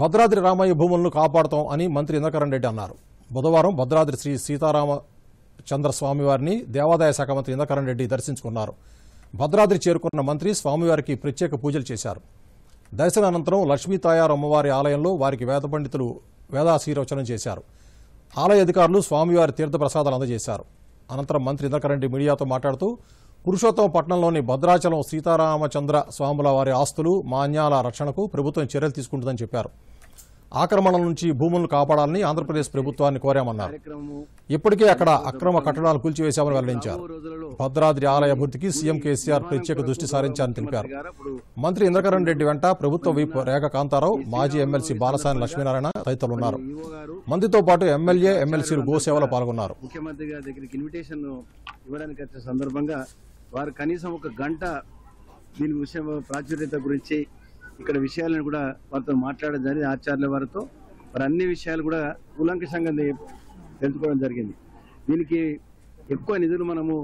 భద్రాద్రి రామయ్య భూములను కాపాడతాం అని మంత్రి ఇంద్రకరణ్ రెడ్డి అన్నారు బుధవారం భద్రాద్రి శ్రీ సీతారామ చంద్రస్వామి స్వామివారిని దేవాదాయ శాఖ మంత్రి ఇంద్రకరణ్ రెడ్డి దర్శించుకున్నారు భద్రాద్రి చేరుకున్న మంత్రి స్వామివారికి ప్రత్యేక పూజలు చేశారు అనంతరం లక్ష్మీ తాయారు అమ్మవారి ఆలయంలో వారికి వేద పండితులు వేదాశీరోచనం చేశారు ఆలయ అధికారులు స్వామివారి తీర్థప్రసాదాలు అందజేశారు అనంతరం మంత్రి ఇంద్రకరణ్ రెడ్డి మీడియాతో మాట్లాడుతూ పురుషోత్తం పట్టణంలోని భద్రాచలం సీతారామచంద్ర స్వాముల వారి ఆస్తులు మాన్యాల రక్షణకు ప్రభుత్వం చర్యలు తీసుకుంటుందని చెప్పారు ఆక్రమణల నుంచి భూములను కాపాడాలని ఆంధ్రప్రదేశ్ ప్రభుత్వాన్ని కోరామన్నారు ఇప్పటికే అక్కడ అక్రమ కట్టడాలు కూల్చివేశామని వెల్లడించారు భద్రాద్రి ఆలయ అభివృద్ధికి సీఎం కేసీఆర్ ప్రత్యేక దృష్టి సారించారని తెలిపారు మంత్రి ఇంద్రకరణ్ రెడ్డి వెంట ప్రభుత్వ వీప్ రేఖ కాంతారావు మాజీ ఎమ్మెల్సీ బాలసాని లక్ష్మీనారాయణ తదితరులున్నారు ఉన్నారు మంత్రితో పాటు ఎమ్మెల్యే ఎమ్మెల్సీలు గోసేవలో పాల్గొన్నారు ముఖ్యమంత్రి గారి దగ్గరికి ఇన్విటేషన్ ఇవ్వడానికి సందర్భంగా వారు కనీసం ఒక గంట దీని విషయ ప్రాచుర్యత గురించి ఇక్కడ విషయాలను కూడా వారితో మాట్లాడడం జరిగింది ఆచార్యుల వారితో మరి అన్ని విషయాలు కూడా కులంకషంగా తెలుసుకోవడం జరిగింది దీనికి ఎక్కువ నిధులు మనము